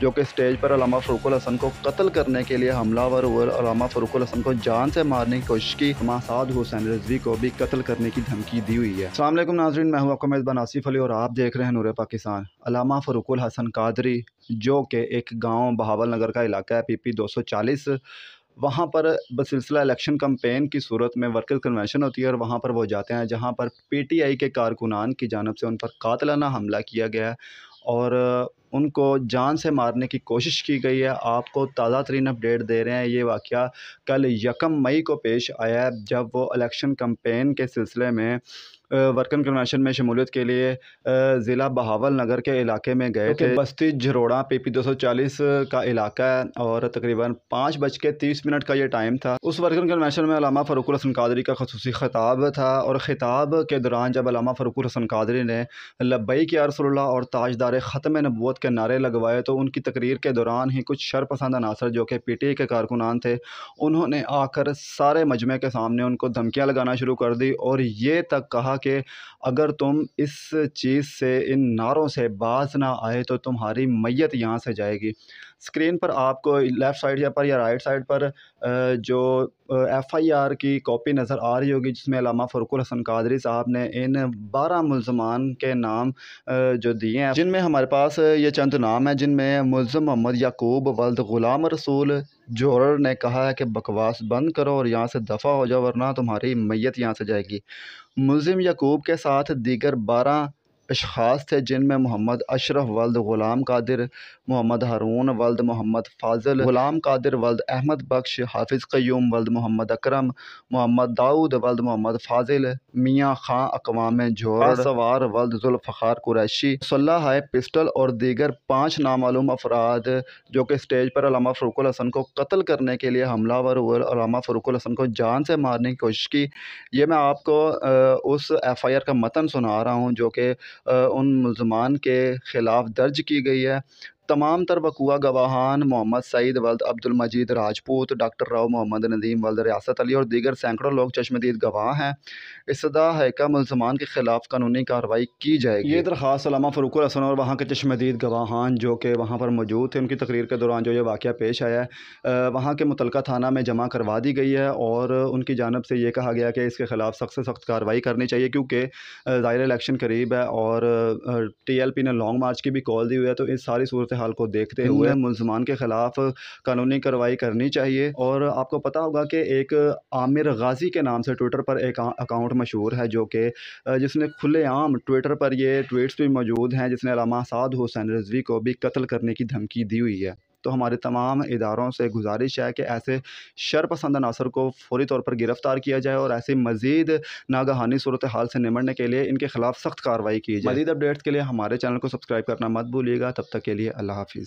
जो कि स्टेज पर अलामा फ़रूकुल हसन को कत्ल करने के लिए हमलावर और अलामा फ़रूकुल हसन को जान से मारने की कोशिश की मासाद हुसैन रजवी को भी कत्ल करने की धमकी दी हुई है असल नाजरीन मैं हूँ आपका मेज़बान आसिफ अली और आप देख रहे हैं नूर पाकिस्तान अलामा फ़रूकुल हसन कादरी जो कि एक गाँव बहावल नगर का इलाका है पी पी दो सौ चालीस वहाँ पर बसिलसिला इलेक्शन कम्पेन की सूरत में वर्कर्स कन्वेंशन होती है और वहाँ पर वो जाते हैं जहाँ पर पी टी आई के कारकुनान की जानब से उन पर कातलाना हमला किया गया है और उनको जान से मारने की कोशिश की गई है आपको ताज़ा तरीन अपडेट दे रहे हैं ये वाक़ कल यकम मई को पेश आया जब वो इलेक्शन कम्पेन के सिलसिले में वर्कन कन्वेंशन में शमूलियत के लिए ज़िला बहावल नगर के इलाके में गए थे बस्ती झरोड़ा पी पी दो सौ चालीस का इलाका है और तकरीबन पाँच बज के तीस मिनट का ये टाइम था उस वर्कन कन्वेंशन में अलामा फ़रूक हसन कादरी का खसूस खिताब था और ख़िताब के दौरान जब अलामा फ़रूक हसन कादरी ने लबई के अरसोल्ला और ताजदार ख़त्म नबूत के नारे लगवाए तो उनकी तकरीर के दौरान ही कुछ शरपसंद अनासर जो कि पी टी के कारकुनान थे उन्होंने आकर सारे मजमे के सामने उनको धमकियाँ लगाना शुरू कर दी और ये तक कहा कि अगर तुम इस चीज़ से इन नारों से बाज ना आए तो तुम्हारी मैयत यहाँ से जाएगी स्क्रीन पर आपको लेफ़्ट साइड पर या राइट साइड पर जो एफ़ आई आर की कॉपी नज़र आ रही होगी जिसमें अलामा फरकुल हसन कादरी साहब ने इन बारह मुलजमान के नाम जो दिए हैं जिनमें हमारे पास ये चंद नाम हैं जिनमें मुलम मोहम्मद याकूब वल्द ग़ुलाम रसूल जोहर ने कहा है कि बकवास बंद करो और यहाँ से दफ़ा हो जाओ वरना तुम्हारी मैयत यहाँ से जाएगी मुलम याकूब के साथ दीगर बारह अशास थे जिनमें मोहम्मद अशरफ वल्द ग़ुलाम कादिर मोहम्मद हारून वल्द मोहम्मद फाजल ग़ुलाम कादिर वल्द अहमद बख्श हाफिज़ क्यूम वल्द मोहम्मद अकरम मोहम्मद दाऊद वल्द मोहम्मद फाजिल मियाँ खां अकवाम जोर सवार वल्द जुल्फ़ार कुरैशी सलाह पिस्टल और दीगर पाँच नामालूम अफराद जो कि स्टेज पर अलामा फ़रूकुल हसन को कत्ल करने के लिए हमलावर हुए अलामा फ़रूकुल हसन को जान से मारने की कोशिश की ये मैं आपको उस एफ़ आई आर का मतन सुना रहा हूँ जो कि उन मुलजमान के ख़िलाफ़ दर्ज की गई है तमाम तर वकूआ गवाहान मोहम्मद सईद वल्द अब्दुल मजीद राजपूत डॉक्टर राव मोहम्मद नदीम वल्द रियासत अली और दीगर सैकड़ों लोग चश्मदीद गवाह हैं इसदा हैका मुलजमान के खिलाफ कानूनी कार्रवाई की जाएगी ये दरख्वास्त सलामा फरूक़ुल हसन और वहाँ के चश्मदीद गवाहान जो कि वहाँ पर मौजूद थे उनकी तकरीर के दौरान जो ये वाक़ पेश आया वहाँ के मुतलका थाना में जमा करवा दी गई है और उनकी जानब से ये कहा गया कि इसके ख़िलाफ़ सख्त से सख्त कार्रवाई करनी चाहिए क्योंकि ज़ाहिर इलेक्शन करीब है और टी एल पी ने लॉन्ग मार्च की भी कॉल दी हुई है तो इस सारी सूरत हाल को देखते हुए मुलजमान के खिलाफ कानूनी कार्रवाई करनी चाहिए और आपको पता होगा कि एक आमिर गाजी के नाम से ट्विटर पर एक अकाउंट मशहूर है जो कि जिसने खुलेआम ट्विटर पर ये ट्वीट्स भी मौजूद हैं जिसने रामा साद हुसैन रजवी को भी कत्ल करने की धमकी दी हुई है तो हमारे तमाम इदारों से गुजारिश है कि ऐसे शरपसंद अनासर को फौरी तौर पर गिरफ़्तार किया जाए और ऐसी मज़ीद नागहानी सूरत हाल से निमटने के लिए इनके खिलाफ सख्त कार्रवाई की जाए मजीद अपडेट्स के लिए हमारे चैनल को सब्सक्राइब करना मत भूलिएगा तब तक के लिए अल्लाह हाफिज़